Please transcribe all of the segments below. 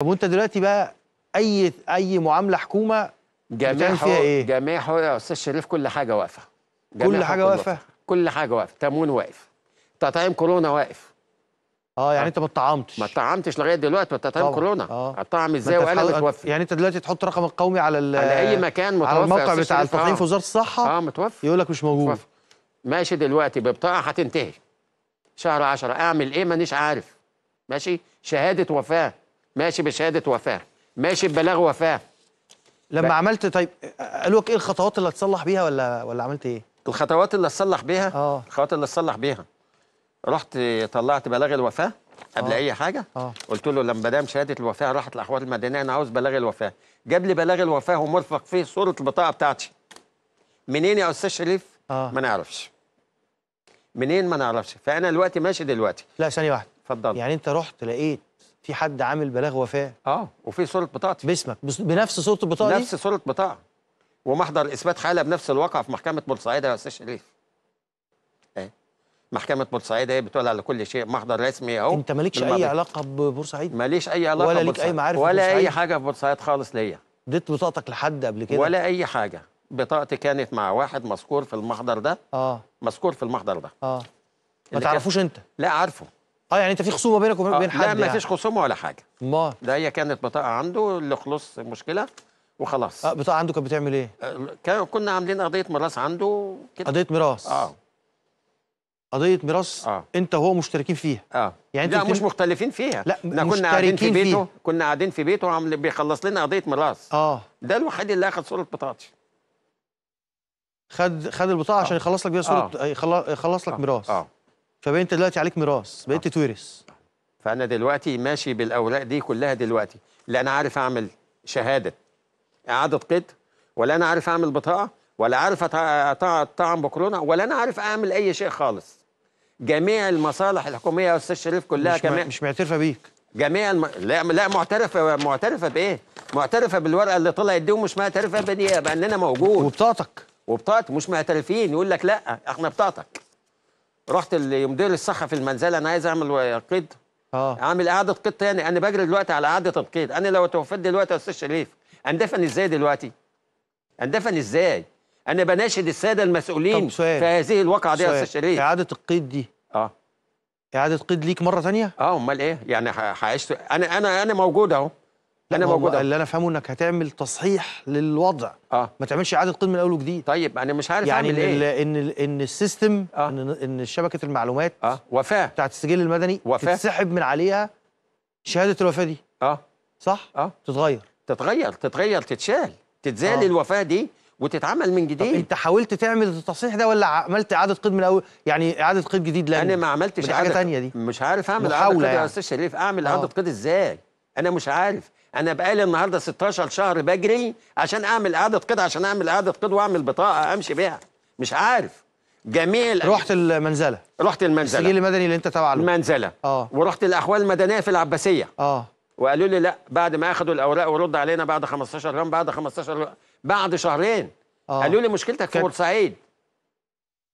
طب وانت دلوقتي بقى اي اي معامله حكومه جميع فيها ايه؟ جميع حقوق يا استاذ شريف كل حاجه واقفه كل حاجه واقفه؟ كل حاجه واقفه تموين واقف تطعيم كورونا واقف اه يعني انت ما اتطعمتش ما اتطعمتش لغايه دلوقتي تطعيم كورونا اه الطعم ازاي وانا متوفي يعني انت دلوقتي تحط رقم القومي على على اي مكان متوفي على الموقع بتاع التطعيم في آه. وزاره الصحه اه متوفي يقول لك مش موجود متوفي. ماشي دلوقتي ببطاقه هتنتهي شهر 10 اعمل ايه مانيش عارف ماشي شهاده وفاه ماشي بشهاده وفاه ماشي ببلاغ وفاه لما بقى. عملت طيب قالوا لك ايه الخطوات اللي هتصلح بيها ولا ولا عملت ايه الخطوات اللي اتصلح بيها اه الخطوات اللي اتصلح بيها رحت طلعت بلاغ الوفاه قبل أوه. اي حاجه أوه. قلت له لما دام شهاده الوفاه راحت الاحوال المدنيه انا عاوز بلاغ الوفاه جاب لي بلاغ الوفاه ومرفق فيه صوره البطاقه بتاعتي منين يا استاذ شريف أوه. ما نعرفش منين ما نعرفش فانا دلوقتي ماشي دلوقتي لا ثانيه واحده اتفضل يعني انت رحت لقيت في حد عامل بلاغ وفاه اه وفي صوره بطاقتي باسمك بنفس صوره البطاقه نفس صوره بطاقه ومحضر اثبات حاله بنفس الواقع في محكمه بورسعيد يا استاذ شريف ايه محكمه بورسعيد هي بتقول على كل شيء محضر رسمي اهو انت مالكش اي علاقه ببورسعيد ماليش اي علاقه ولا ليك اي معارف ولا اي حاجه في بورسعيد خالص ليا اديت بطاقتك لحد قبل كده ولا اي حاجه بطاقتي كانت مع واحد مذكور في المحضر ده اه مذكور في المحضر ده اه ما تعرفوش انت لا عارفه اه يعني انت في خصومه بينك وبين آه حد لا ما يعني. فيش خصومه ولا حاجه ما ده هي كانت بطاقه عنده اللي خلص المشكله وخلاص اه بطاقه عنده كانت بتعمل ايه آه، كان كنا عاملين قضيه ميراث عنده كده قضيه ميراث اه قضيه ميراث آه. انت وهو مشتركين فيها اه يعني لا مش مختلفين فيها لا احنا كنا قاعدين في بيته فيه. كنا قاعدين في بيته عامل بيخلص لنا قضيه ميراث اه ده الوحيد اللي اخذ صوره بطاقتي خد خد البطاقه آه. عشان يخلص لك بيها صوره آه. آه، يخلص لك آه. ميراث آه. فبقيت دلوقتي عليك ميراث بقيت آه. تورث فانا دلوقتي ماشي بالاوراق دي كلها دلوقتي لا انا عارف اعمل شهاده اعاده قيد ولا انا عارف اعمل بطاقه ولا عارف اطعم بكورونا ولا انا عارف اعمل اي شيء خالص جميع المصالح الحكوميه يا استاذ شريف كلها مش كمان مش معترفه بيك جميع الم... لا لا معترفه معترفه بايه؟ معترفه بالورقه اللي طلعت دي ومش معترفه بان انا موجود وبطاقتك وبطاقتي مش معترفين يقول لك لا احنا بطاقتك رحت لمدير الصحه في المنزله انا عايز اعمل قيد اه عامل اعاده قيد تاني انا بجري دلوقتي على اعاده القيد انا لو توفيت دلوقتي يا استاذ شريف اندفن ازاي دلوقتي؟ اندفن ازاي؟ انا بناشد الساده المسؤولين في هذه الواقعه دي يا استاذ شريف اعاده القيد دي اه اعاده قيد ليك مره ثانيه؟ اه امال ايه؟ يعني هعيش انا انا انا موجود اهو انا موجود اللي انا فاهمه انك هتعمل تصحيح للوضع آه. ما تعملش اعاده قيد من اول وجديد طيب انا مش عارف يعني اعمل ايه يعني ان ان السيستم آه. ان ان شبكه المعلومات آه. وفاه بتاعت السجل المدني وفاه تتسحب من عليها شهاده الوفاه دي اه صح اه تتغير تتغير تتغير تتشال تتزال آه. الوفاه دي وتتعمل من جديد طب انت حاولت تعمل التصحيح ده ولا عملت اعاده قيد من اول يعني اعاده قيد جديد لان انا ما عملتش حاجه ثانيه دي مش عارف اعمل اعاده قيد يا يعني. استاذ شريف اعمل اعاده آه. قيد ازاي انا مش عارف انا بقالي النهارده 16 شهر بجري عشان اعمل اعاده قيد عشان اعمل اعاده قيد واعمل بطاقه امشي بيها مش عارف جميع رحت المنزله رحت المنزله السجل المدني اللي انت تبع له المنزله اه ورحت الاحوال المدنيه في العباسيه اه وقالوا لي لا بعد ما اخذوا الاوراق ورد علينا بعد 15 يوم بعد 15 بعد شهرين آه. قالوا لي مشكلتك في بورسعيد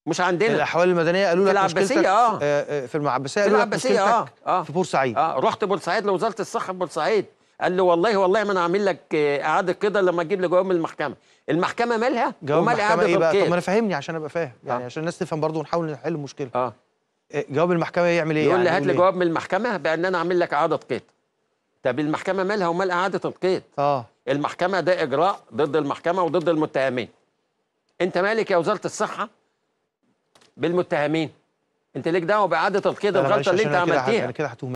مش عندنا الاحوال المدنيه قالوا لك مشكلتك آه. آه،, اه في المعبسيه قالوا لك آه. مشكلتك اه, في بورسعيد اه رحت بورسعيد لوزاره الصحه في بورسعيد قال له والله والله ما انا عامل لك آه، اعاده كده لما اجيب لي جواب من المحكمه المحكمه مالها ومال اعاده إيه بقى؟ طب ما انا فاهمني عشان ابقى فاهم يعني آه. عشان الناس تفهم برضه ونحاول نحل المشكله اه, آه، جواب المحكمه يعمل ايه يقول لي يعني هات لي إيه؟ جواب من المحكمه بان انا اعمل لك اعاده قيد طب المحكمه مالها ومال اعاده القيد اه المحكمه ده اجراء ضد المحكمه وضد المتهمين انت مالك يا وزاره الصحه بالمتهمين انت ليك دعوه باعاده القيد الغلطه اللي انت عملتيها انا كده